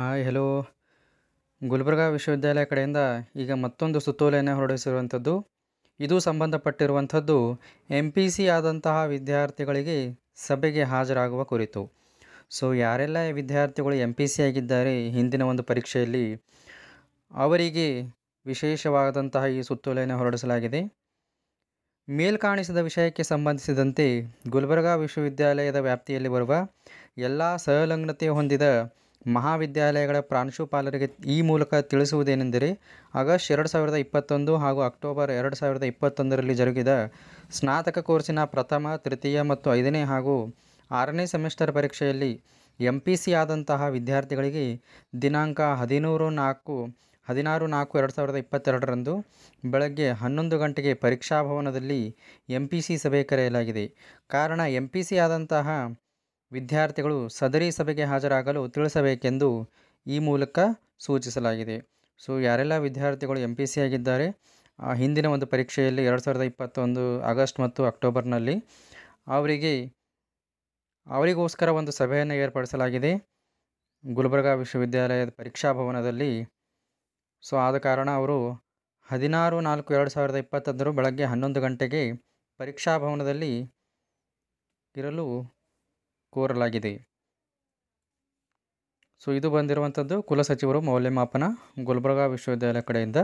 hi hello Gulbarga ವಿಶ್ವವಿದ್ಯಾಲಯ ಕಡೆಯಿಂದ ಈಗ ಮತ್ತೊಂದು ಸುತ್ತೋಲೆಯನ್ನು ಹೊರಡಿಸಿರುವಂಥದ್ದು ಇದು ಸಂಬಂಧಪಟ್ಟಿರುವಂಥದ್ದು ಎಂ ಪಿ ಸಿ ಆದಂತಹ ವಿದ್ಯಾರ್ಥಿಗಳಿಗೆ ಸಭೆಗೆ ಹಾಜರಾಗುವ ಕುರಿತು ಸೊ ಯಾರೆಲ್ಲ ವಿದ್ಯಾರ್ಥಿಗಳು ಎಮ್ ಪಿ ಸಿ ಆಗಿದ್ದಾರೆ ಹಿಂದಿನ ಒಂದು ಪರೀಕ್ಷೆಯಲ್ಲಿ ಅವರಿಗೆ ವಿಶೇಷವಾದಂತಹ ಈ ಸುತ್ತೋಲೆಯನ್ನು ಹೊರಡಿಸಲಾಗಿದೆ ಮೇಲ್ಕಾಣಿಸಿದ ವಿಷಯಕ್ಕೆ ಸಂಬಂಧಿಸಿದಂತೆ ಗುಲ್ಬರ್ಗಾ ವಿಶ್ವವಿದ್ಯಾಲಯದ ವ್ಯಾಪ್ತಿಯಲ್ಲಿ ಬರುವ ಎಲ್ಲ ಸಹಲಗ್ನತೆ ಹೊಂದಿದ ಮಹಾವಿದ್ಯಾಲಯಗಳ ಪ್ರಾಂಶುಪಾಲರಿಗೆ ಈ ಮೂಲಕ ತಿಳಿಸುವುದೇನೆಂದರೆ ಆಗಸ್ಟ್ ಎರಡು ಸಾವಿರದ ಇಪ್ಪತ್ತೊಂದು ಹಾಗೂ ಅಕ್ಟೋಬರ್ ಎರಡು ಸಾವಿರದ ಇಪ್ಪತ್ತೊಂದರಲ್ಲಿ ಜರುಗಿದ ಸ್ನಾತಕ ಕೋರ್ಸಿನ ಪ್ರಥಮ ತೃತೀಯ ಮತ್ತು ಐದನೇ ಹಾಗೂ ಆರನೇ ಸೆಮಿಸ್ಟರ್ ಪರೀಕ್ಷೆಯಲ್ಲಿ ಎಂ ಪಿ ಸಿ ಆದಂತಹ ವಿದ್ಯಾರ್ಥಿಗಳಿಗೆ ದಿನಾಂಕ ಹದಿನೂರು ನಾಲ್ಕು ಹದಿನಾರು ನಾಲ್ಕು ಎರಡು ಸಾವಿರದ ಇಪ್ಪತ್ತೆರಡರಂದು ಬೆಳಗ್ಗೆ ಹನ್ನೊಂದು ಗಂಟೆಗೆ ಪರೀಕ್ಷಾ ಭವನದಲ್ಲಿ ಎಂ ಪಿ ಸಿ ಸಭೆ ಕರೆಯಲಾಗಿದೆ ಕಾರಣ ಎಂ ಪಿ ಸಿ ಆದಂತಹ ವಿದ್ಯಾರ್ಥಿಗಳು ಸದರಿ ಸಭೆಗೆ ಹಾಜರಾಗಲು ತಿಳಿಸಬೇಕೆಂದು ಈ ಮೂಲಕ ಸೂಚಿಸಲಾಗಿದೆ ಸೊ ಯಾರೆಲ್ಲ ವಿದ್ಯಾರ್ಥಿಗಳು ಎಂ ಪಿ ಸಿ ಆಗಿದ್ದಾರೆ ಹಿಂದಿನ ಒಂದು ಪರೀಕ್ಷೆಯಲ್ಲಿ ಎರಡು ಸಾವಿರದ ಇಪ್ಪತ್ತೊಂದು ಆಗಸ್ಟ್ ಮತ್ತು ಅಕ್ಟೋಬರ್ನಲ್ಲಿ ಅವರಿಗೆ ಅವರಿಗೋಸ್ಕರ ಒಂದು ಸಭೆಯನ್ನು ಏರ್ಪಡಿಸಲಾಗಿದೆ ಗುಲ್ಬರ್ಗಾ ವಿಶ್ವವಿದ್ಯಾಲಯದ ಪರೀಕ್ಷಾ ಭವನದಲ್ಲಿ ಸೊ ಆದ ಕಾರಣ ಅವರು ಹದಿನಾರು ನಾಲ್ಕು ಎರಡು ಸಾವಿರದ ಇಪ್ಪತ್ತೊಂದರ ಬೆಳಗ್ಗೆ ಹನ್ನೊಂದು ಗಂಟೆಗೆ ಪರೀಕ್ಷಾ ಭವನದಲ್ಲಿ ಇರಲು ಕೋರಲಾಗಿದೆ ಸೊ ಇದು ಬಂದಿರುವಂಥದ್ದು ಕುಲಸಚಿವರು ಮೌಲ್ಯಮಾಪನ ಗುಲ್ಬರ್ಗಾ ವಿಶ್ವವಿದ್ಯಾಲಯ ಕಡೆಯಿಂದ